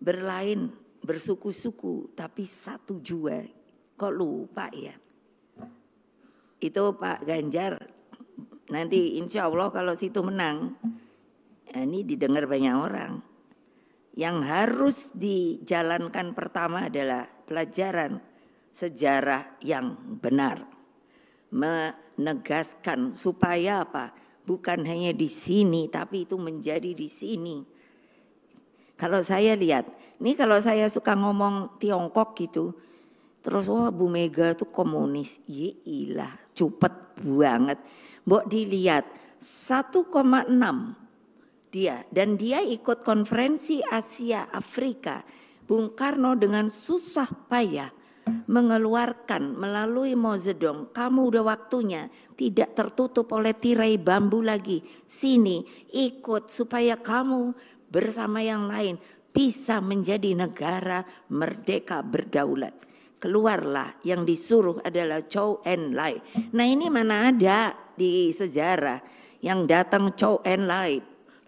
berlain, bersuku-suku, tapi satu jua. Kok lupa ya? Itu Pak Ganjar, nanti insya Allah kalau situ menang, eh, ini didengar banyak orang. Yang harus dijalankan pertama adalah pelajaran sejarah yang benar. Menegaskan supaya apa? Bukan hanya di sini, tapi itu menjadi di sini kalau saya lihat, ini kalau saya suka ngomong Tiongkok gitu, terus wah Bu Mega tuh komunis, ilah, cupet banget. Mbok dilihat 1,6 dia dan dia ikut konferensi Asia Afrika. Bung Karno dengan susah payah mengeluarkan melalui Mao Zedong, kamu udah waktunya tidak tertutup oleh tirai bambu lagi. Sini ikut supaya kamu bersama yang lain bisa menjadi negara merdeka berdaulat. Keluarlah yang disuruh adalah Chow and Lai. Nah ini mana ada di sejarah yang datang Chow and Lai.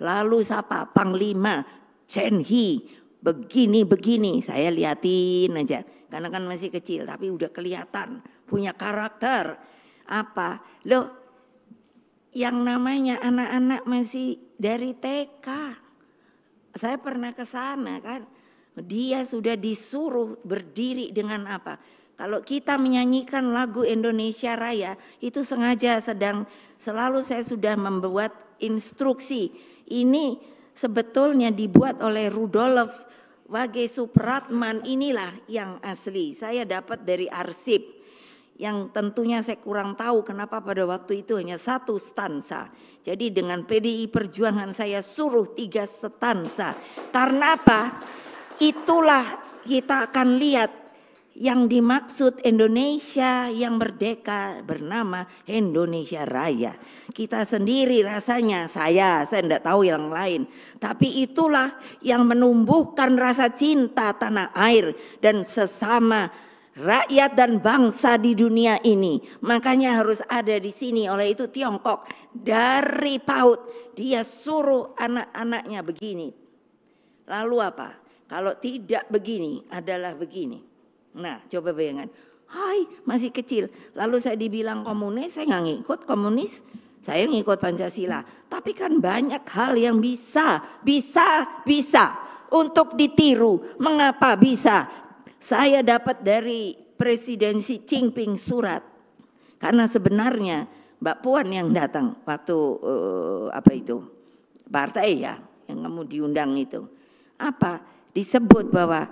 Lalu siapa? Panglima Chen He. Begini-begini saya liatin aja. Karena kan masih kecil tapi udah kelihatan punya karakter. Apa? Loh yang namanya anak-anak masih dari TK saya pernah ke sana kan. Dia sudah disuruh berdiri dengan apa? Kalau kita menyanyikan lagu Indonesia Raya, itu sengaja sedang selalu saya sudah membuat instruksi. Ini sebetulnya dibuat oleh Rudolf Wage Supratman inilah yang asli. Saya dapat dari arsip yang tentunya saya kurang tahu kenapa pada waktu itu hanya satu stansa. Jadi dengan PDI Perjuangan saya suruh tiga stansa. Karena apa? Itulah kita akan lihat yang dimaksud Indonesia yang merdeka bernama Indonesia Raya. Kita sendiri rasanya, saya, saya tidak tahu yang lain. Tapi itulah yang menumbuhkan rasa cinta tanah air dan sesama rakyat dan bangsa di dunia ini. Makanya harus ada di sini. Oleh itu Tiongkok dari Paut dia suruh anak-anaknya begini. Lalu apa? Kalau tidak begini adalah begini. Nah, coba bayangkan. Hai, masih kecil. Lalu saya dibilang komunis, saya nggak ngikut komunis. Saya ngikut Pancasila. Tapi kan banyak hal yang bisa, bisa, bisa untuk ditiru. Mengapa bisa? Saya dapat dari presidensi Cingping surat karena sebenarnya Mbak Puan yang datang waktu uh, apa itu partai ya yang kamu diundang itu apa disebut bahwa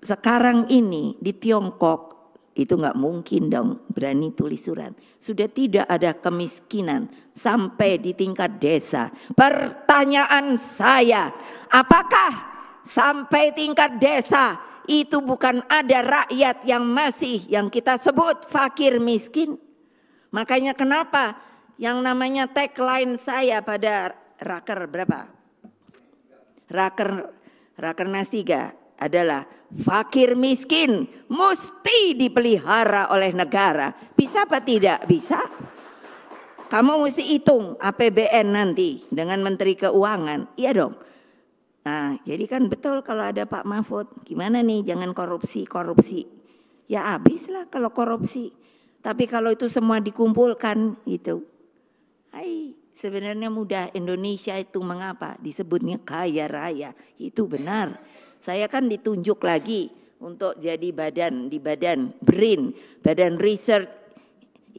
sekarang ini di Tiongkok itu nggak mungkin dong berani tulis surat. Sudah tidak ada kemiskinan sampai di tingkat desa. Pertanyaan saya, apakah sampai tingkat desa itu bukan ada rakyat yang masih yang kita sebut fakir miskin. Makanya kenapa yang namanya tagline saya pada raker berapa? Raker Rakernas 3 adalah fakir miskin mesti dipelihara oleh negara. Bisa apa tidak? Bisa. Kamu mesti hitung APBN nanti dengan Menteri Keuangan. Iya dong. Nah, jadi kan betul kalau ada Pak Mahfud, gimana nih jangan korupsi, korupsi. Ya habislah kalau korupsi. Tapi kalau itu semua dikumpulkan itu, Hai, sebenarnya mudah Indonesia itu mengapa disebutnya kaya raya. Itu benar. Saya kan ditunjuk lagi untuk jadi badan di badan BRIN, Badan Research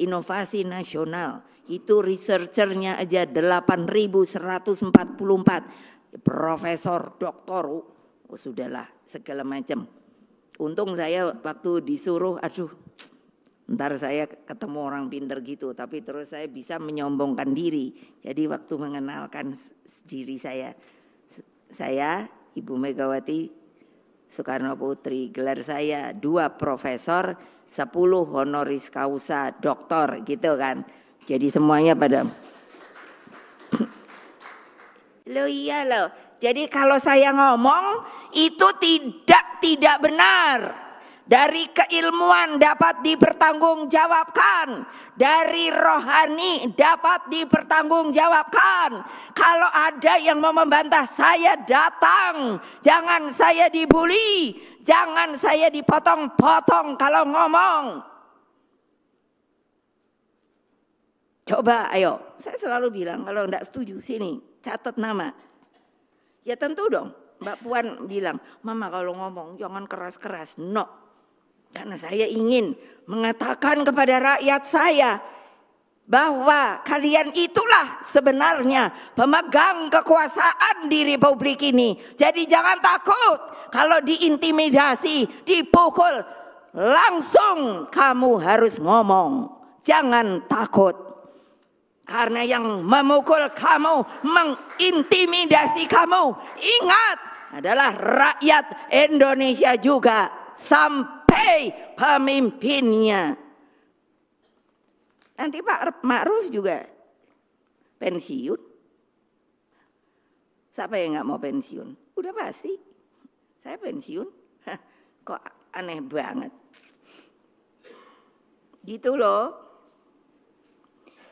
Inovasi Nasional. Itu researchernya aja 8144 profesor, doktor, oh, sudahlah segala macam. Untung saya waktu disuruh, aduh, ntar saya ketemu orang pinter gitu, tapi terus saya bisa menyombongkan diri. Jadi waktu mengenalkan diri saya, saya Ibu Megawati Soekarno Putri, gelar saya dua profesor, sepuluh honoris causa doktor gitu kan. Jadi semuanya pada Lo iya lo. Jadi kalau saya ngomong itu tidak tidak benar. Dari keilmuan dapat dipertanggungjawabkan, dari rohani dapat dipertanggungjawabkan. Kalau ada yang mau membantah saya datang, jangan saya dibully, jangan saya dipotong-potong kalau ngomong. Coba ayo, saya selalu bilang kalau tidak setuju sini, catat nama. Ya tentu dong, Mbak Puan bilang, Mama kalau ngomong jangan keras-keras. No, karena saya ingin mengatakan kepada rakyat saya bahwa kalian itulah sebenarnya pemegang kekuasaan di republik ini. Jadi jangan takut kalau diintimidasi, dipukul, langsung kamu harus ngomong. Jangan takut. Karena yang memukul kamu, mengintimidasi kamu, ingat adalah rakyat Indonesia juga sampai pemimpinnya. Nanti Pak Ma'ruf juga pensiun. Siapa yang nggak mau pensiun? Udah pasti. Saya pensiun. kok aneh banget. Gitu loh.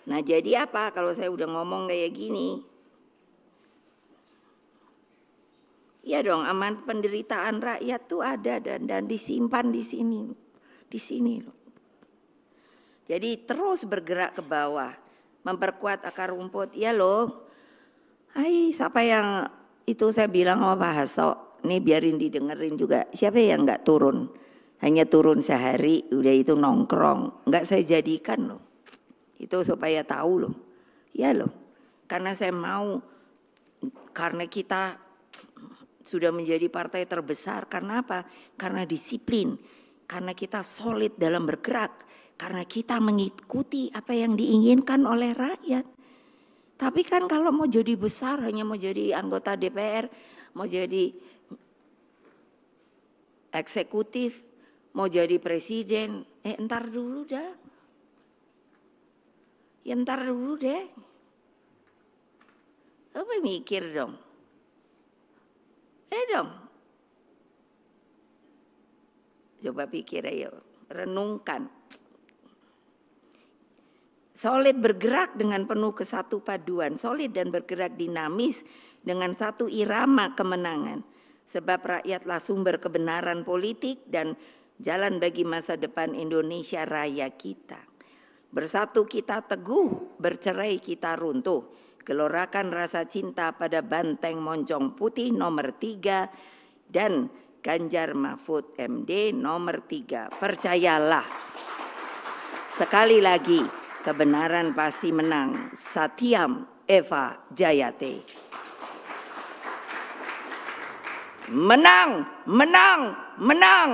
Nah jadi apa kalau saya udah ngomong kayak gini? Iya dong, aman penderitaan rakyat tuh ada dan dan disimpan di sini, di sini loh. Jadi terus bergerak ke bawah, memperkuat akar rumput. Iya loh. Hai, siapa yang itu saya bilang sama Pak Hasso, nih biarin didengerin juga. Siapa yang nggak turun? Hanya turun sehari, udah itu nongkrong. Nggak saya jadikan loh. Itu supaya tahu loh. Ya loh. Karena saya mau karena kita sudah menjadi partai terbesar karena apa? Karena disiplin, karena kita solid dalam bergerak, karena kita mengikuti apa yang diinginkan oleh rakyat. Tapi kan kalau mau jadi besar hanya mau jadi anggota DPR, mau jadi eksekutif, mau jadi presiden, eh entar dulu dah. Ya ntar dulu deh. Apa mikir dong? Eh dong. Coba pikir ayo, renungkan. Solid bergerak dengan penuh kesatu paduan, solid dan bergerak dinamis dengan satu irama kemenangan. Sebab rakyatlah sumber kebenaran politik dan jalan bagi masa depan Indonesia raya kita. Bersatu kita teguh, bercerai kita runtuh. Gelorakan rasa cinta pada banteng moncong putih nomor tiga dan Ganjar Mahfud MD nomor tiga. Percayalah. Sekali lagi, kebenaran pasti menang. Satyam Eva Jayate. Menang, menang, menang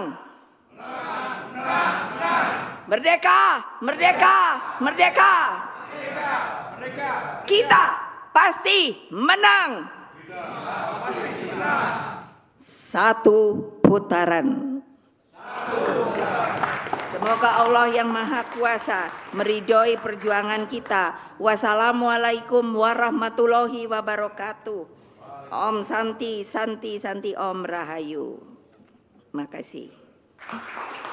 merdeka, merdeka, merdeka. Kita pasti menang. Satu putaran. Semoga Allah yang Maha Kuasa meridhoi perjuangan kita. Wassalamualaikum warahmatullahi wabarakatuh. Om Santi, Santi, Santi Om Rahayu. Makasih.